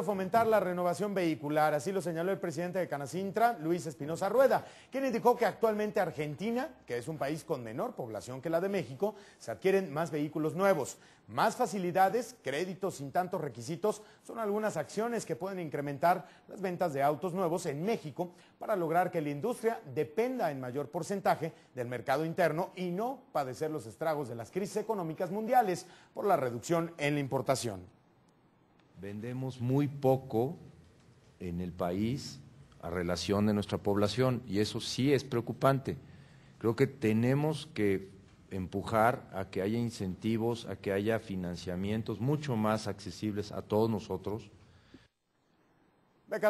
fomentar la renovación vehicular, así lo señaló el presidente de Canacintra, Luis Espinosa Rueda, quien indicó que actualmente Argentina, que es un país con menor población que la de México, se adquieren más vehículos nuevos, más facilidades, créditos sin tantos requisitos, son algunas acciones que pueden incrementar las ventas de autos nuevos en México para lograr que la industria dependa en mayor porcentaje del mercado interno y no padecer los estragos de las crisis económicas mundiales por la reducción en la importación. Vendemos muy poco en el país a relación de nuestra población y eso sí es preocupante. Creo que tenemos que empujar a que haya incentivos, a que haya financiamientos mucho más accesibles a todos nosotros